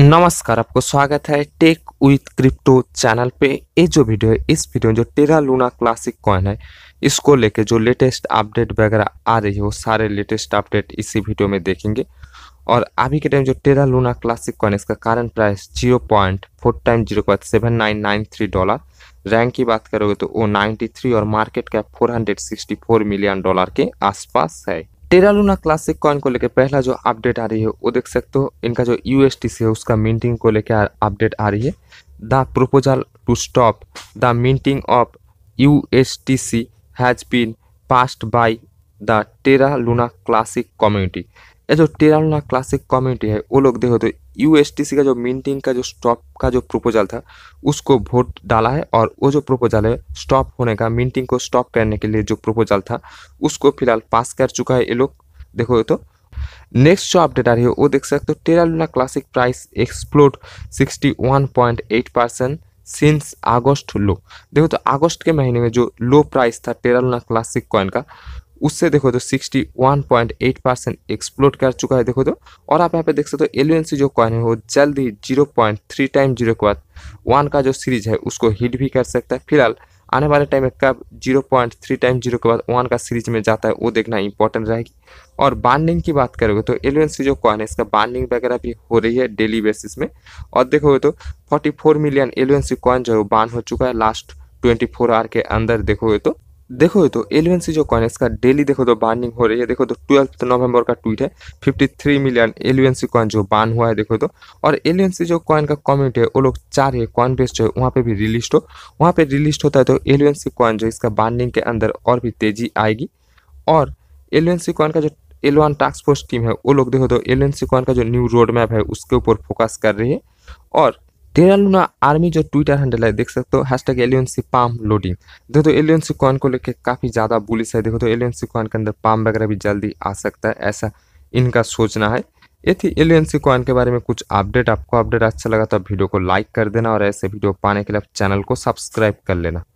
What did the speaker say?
नमस्कार आपको स्वागत है टेक विथ क्रिप्टो चैनल पे ये जो वीडियो है इस वीडियो में जो टेरा लूना क्लासिक कॉइन है इसको लेके जो लेटेस्ट अपडेट वगैरह आ रही है वो सारे लेटेस्ट अपडेट इसी वीडियो में देखेंगे और अभी के टाइम जो टेरा लूना क्लासिक कॉइन इसका कारण price zero point four time zero point seven nine nine three dollar rank की बात करोगे तो वो नाइन्टी थ्री और market cap four hundred sixty four million dollar के आसपास है टेरा लूना क्लासिक कॉइन को लेकर पहला जो अपडेट आ रही है वो देख सकते हो इनका जो यू है उसका मिंटिंग को लेकर अपडेट आ रही है the proposal to stop the minting of U S T C has been passed by the Terra Luna classic community ये जो टेरालना क्लासिक कम्युनिटी है वो लोग देखो तो यू का जो मिनटिंग का जो स्टॉप का जो प्रोपोजल था उसको वोट डाला है और वो जो प्रोपोजल है स्टॉप होने का मिनटिंग को स्टॉप करने के लिए जो प्रोपोजल था उसको फिलहाल पास कर चुका है ये लोग देखो तो नेक्स्ट जो अपडेट आ रही है वो देख सकते हो Terra Luna classic price explode sixty percent since August low देखो तो अगस्त के महीने में जो लो प्राइस था टेरालुना क्लासिक कॉइन का उससे देखो तो 61.8 परसेंट एक्सप्लोड कर चुका है देखो तो और आप यहाँ पे देख सकते हो एल जो कॉइन है वो जल्द ही थ्री टाइम जीरो के बाद वन का जो सीरीज है उसको हिट भी कर सकता है फिलहाल आने वाले टाइम में कब 0.3 टाइम जीरो के बाद वन का सीरीज में जाता है वो देखना इंपॉर्टेंट रहेगी और बाइंडिंग की बात करोगे तो एलियन जो कॉइन है इसका बाइंडिंग वगैरह भी हो रही है डेली बेसिस में और देखोगे तो 44 मिलियन एलियन कॉइन जो है वो बान हो चुका है लास्ट 24 आवर के अंदर देखोगे तो तो देखो तो एलेवन सी जो कॉइन इसका डेली देखो तो बार्निंग हो रही है देखो तो ट्वेल्थ नवंबर का ट्वीट है 53 मिलियन एलेवन सी कॉइन जो बार्न हुआ है देखो तो और एलेवन सी जो कॉइन का कमेंट है वो लोग चार है कॉइन बेस जो है वहाँ पे भी रिलीज हो वहाँ पे रिलीज होता है तो एलेवन सी कॉइन जो इसका बार्निंग के अंदर और भी तेजी आएगी और एलेवन सी कॉइन का जो एलवान टास्क फोर्स टीम है वो लोग देखो तो एलेवन सी कॉइन का जो न्यू रोड मैप है उसके ऊपर फोकस कर रही है और टेरा लुना आर्मी जो ट्विटर हैंडल है देख सकते हो hashtag C palm loading देखो तो एलियंसी कॉइन को लेकर काफ़ी ज़्यादा बुलिस है देखो तो एलियंसी कॉइन के अंदर पाम वगैरह भी जल्दी आ सकता है ऐसा इनका सोचना है ये थी सी कॉइन के बारे में कुछ अपडेट आपको अपडेट अच्छा लगा तो वीडियो को लाइक कर देना और ऐसे वीडियो पाने के लिए चैनल को सब्सक्राइब कर लेना